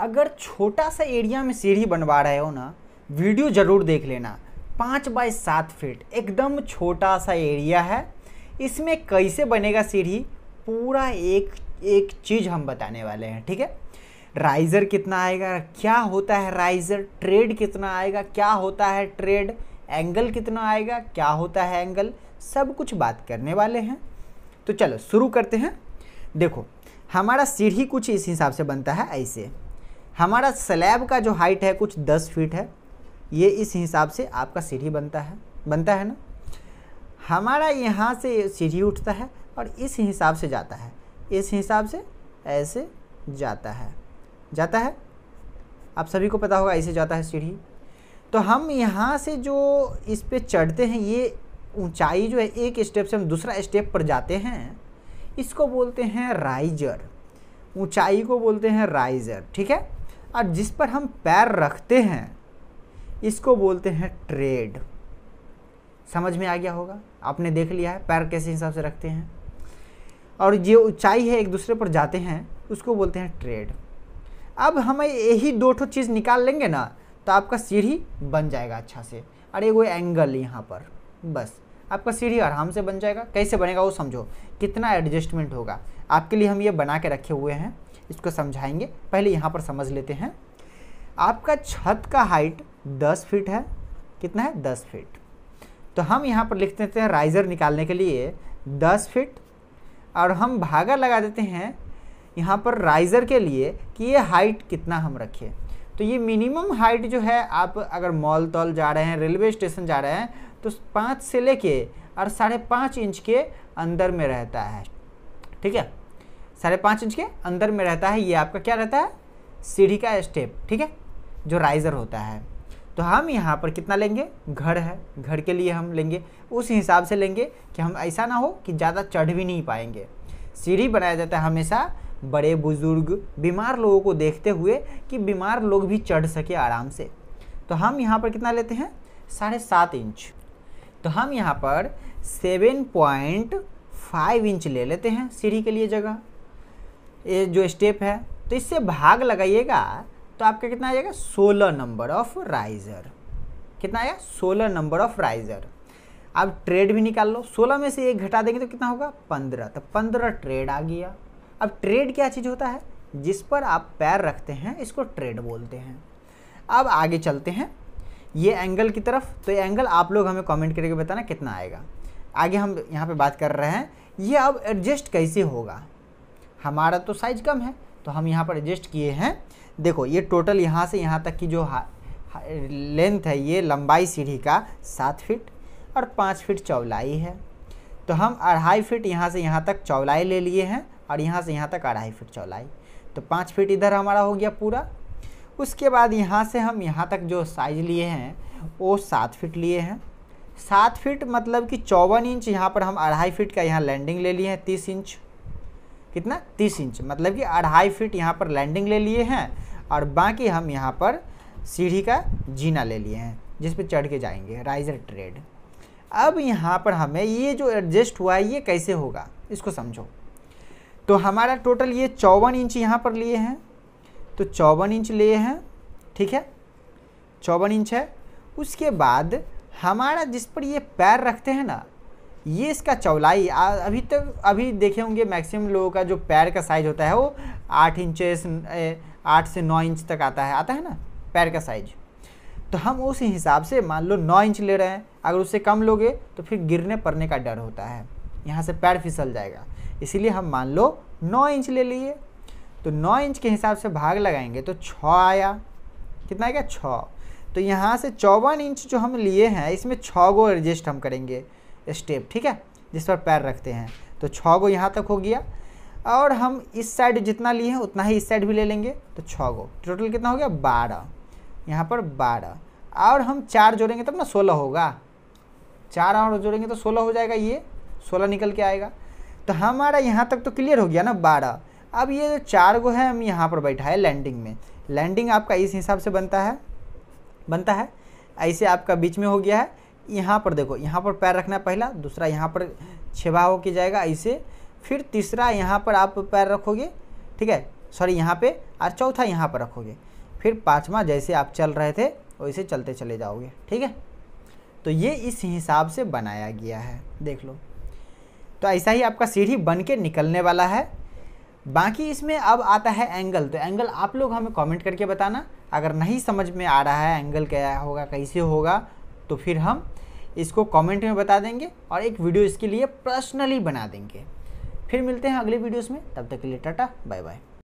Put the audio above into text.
अगर छोटा सा एरिया में सीढ़ी बनवा रहे हो ना वीडियो ज़रूर देख लेना पाँच बाई सात फीट एकदम छोटा सा एरिया है इसमें कैसे बनेगा सीढ़ी पूरा एक एक चीज़ हम बताने वाले हैं ठीक है राइज़र कितना आएगा क्या होता है राइज़र ट्रेड कितना आएगा क्या होता है ट्रेड एंगल कितना आएगा क्या होता है एंगल सब कुछ बात करने वाले हैं तो चलो शुरू करते हैं देखो हमारा सीढ़ी कुछ इस हिसाब से बनता है ऐसे हमारा स्लैब का जो हाइट है कुछ दस फीट है ये इस हिसाब से आपका सीढ़ी बनता है बनता है ना हमारा यहाँ से सीढ़ी उठता है और इस हिसाब से जाता है इस हिसाब से ऐसे जाता है जाता है आप सभी को पता होगा ऐसे जाता है सीढ़ी तो हम यहाँ से जो इस पर चढ़ते हैं ये ऊंचाई जो है एक स्टेप से हम दूसरा स्टेप पर जाते हैं इसको बोलते हैं राइजर ऊंचाई को बोलते हैं राइजर ठीक है और जिस पर हम पैर रखते हैं इसको बोलते हैं ट्रेड समझ में आ गया होगा आपने देख लिया है पैर कैसे हिसाब से रखते हैं और ये ऊंचाई है एक दूसरे पर जाते हैं उसको बोलते हैं ट्रेड अब हम यही दो ठो चीज़ निकाल लेंगे ना तो आपका सीढ़ी बन जाएगा अच्छा से अरे वो एंगल यहाँ पर बस आपका सीढ़ी आराम से बन जाएगा कैसे बनेगा वो समझो कितना एडजस्टमेंट होगा आपके लिए हम ये बना के रखे हुए हैं इसको समझाएंगे पहले यहाँ पर समझ लेते हैं आपका छत का हाइट दस फीट है कितना है दस फीट तो हम यहाँ पर लिख देते हैं राइज़र निकालने के लिए दस फीट और हम भागा लगा देते हैं यहाँ पर राइज़र के लिए कि ये हाइट कितना हम रखें तो ये मिनिमम हाइट जो है आप अगर मॉल तौल जा रहे हैं रेलवे स्टेशन जा रहे हैं तो पाँच से लेके और साढ़े पाँच इंच के अंदर में रहता है ठीक है साढ़े पाँच इंच के अंदर में रहता है ये आपका क्या रहता है सीढ़ी का स्टेप ठीक है जो राइज़र होता है तो हम यहाँ पर कितना लेंगे घर है घर के लिए हम लेंगे उस हिसाब से लेंगे कि हम ऐसा ना हो कि ज़्यादा चढ़ भी नहीं पाएंगे सीढ़ी बनाया जाता है हमेशा बड़े बुज़ुर्ग बीमार लोगों को देखते हुए कि बीमार लोग भी चढ़ सके आराम से तो हम यहाँ पर कितना लेते हैं साढ़े सात इंच तो हम यहाँ पर सेवन पॉइंट फाइव इंच ले लेते हैं सीढ़ी के लिए जगह ये जो स्टेप है तो इससे भाग लगाइएगा तो आपका कितना आ जाएगा सोलह नंबर ऑफ राइजर कितना आया सोलह नंबर ऑफ राइजर आप ट्रेड भी निकाल लो सोलह में से एक घटा देंगे तो कितना होगा पंद्रह तो पंद्रह ट्रेड आ गया अब ट्रेड क्या चीज़ होता है जिस पर आप पैर रखते हैं इसको ट्रेड बोलते हैं अब आगे चलते हैं ये एंगल की तरफ तो ये एंगल आप लोग हमें कमेंट करके बताना कितना आएगा आगे हम यहाँ पे बात कर रहे हैं ये अब एडजस्ट कैसे होगा हमारा तो साइज कम है तो हम यहाँ पर एडजस्ट किए हैं देखो ये टोटल यहाँ से यहाँ तक की जो हा, लेंथ है ये लंबाई सीढ़ी का सात फिट और पाँच फिट चौलाई है तो हम अढ़ाई फिट यहाँ से यहाँ तक चौलाई ले लिए हैं और यहाँ से यहाँ तक अढ़ाई फिट चौलाई तो पाँच फिट इधर हमारा हो गया पूरा उसके बाद यहाँ से हम यहाँ तक जो साइज लिए हैं वो सात फिट लिए हैं सात फिट मतलब कि चौवन इंच यहाँ पर हम अढ़ाई फिट का यहाँ लैंडिंग ले लिए हैं तीस इंच कितना तीस इंच मतलब कि अढ़ाई फीट यहाँ पर लैंडिंग ले लिए हैं और बाकी हम यहाँ पर सीढ़ी का जीना ले लिए हैं जिस पर चढ़ के जाएंगे राइजर ट्रेड अब यहाँ पर हमें ये जो एडजस्ट हुआ है ये कैसे होगा इसको समझो तो हमारा टोटल ये चौवन इंच यहाँ पर लिए हैं तो चौवन इंच लिए हैं ठीक है चौवन इंच है उसके बाद हमारा जिस पर ये पैर रखते हैं ना ये इसका चौलाई अभी तक अभी देखे होंगे मैक्सिमम लोगों का जो पैर का साइज होता है वो आठ इंचेस आठ से नौ इंच तक आता है आता है ना पैर का साइज तो हम उस हिसाब से मान लो नौ इंच ले रहे हैं अगर उससे कम लोगे तो फिर गिरने पड़ने का डर होता है यहाँ से पैर फिसल जाएगा इसीलिए हम मान लो नौ इंच ले लिए तो नौ इंच के हिसाब से भाग लगाएंगे तो छः आया कितना आएगा छः तो यहाँ से चौवन इंच जो हम लिए हैं इसमें छः गो एडजस्ट हम करेंगे स्टेप ठीक है जिस पर पैर रखते हैं तो छः गो यहाँ तक हो गया और हम इस साइड जितना लिए हैं उतना ही इस साइड भी ले लेंगे तो छः गो टोटल कितना हो गया बारह यहाँ पर बारह और हम चार जोड़ेंगे तब ना सोलह होगा चार और जोड़ेंगे तो सोलह हो जाएगा ये सोलह निकल के आएगा तो हमारा यहाँ तक तो क्लियर हो गया ना बारह अब ये जो चार गो है हम यहाँ पर बैठा है लैंडिंग में लैंडिंग आपका इस हिसाब से बनता है बनता है ऐसे आपका बीच में हो गया है यहाँ पर देखो यहाँ पर पैर रखना पहला दूसरा यहाँ पर छेवा हो के जाएगा ऐसे फिर तीसरा यहाँ पर आप पैर रखोगे ठीक है सॉरी यहाँ पे और चौथा यहाँ पर रखोगे फिर पाँचवा जैसे आप चल रहे थे वैसे चलते चले जाओगे ठीक है तो ये इस हिसाब से बनाया गया है देख लो तो ऐसा ही आपका सीढ़ी बन के निकलने वाला है बाकी इसमें अब आता है एंगल तो एंगल आप लोग हमें कमेंट करके बताना अगर नहीं समझ में आ रहा है एंगल क्या होगा कैसे होगा तो फिर हम इसको कमेंट में बता देंगे और एक वीडियो इसके लिए पर्सनली बना देंगे फिर मिलते हैं अगले वीडियोस में तब तक के लिए टाटा बाय बाय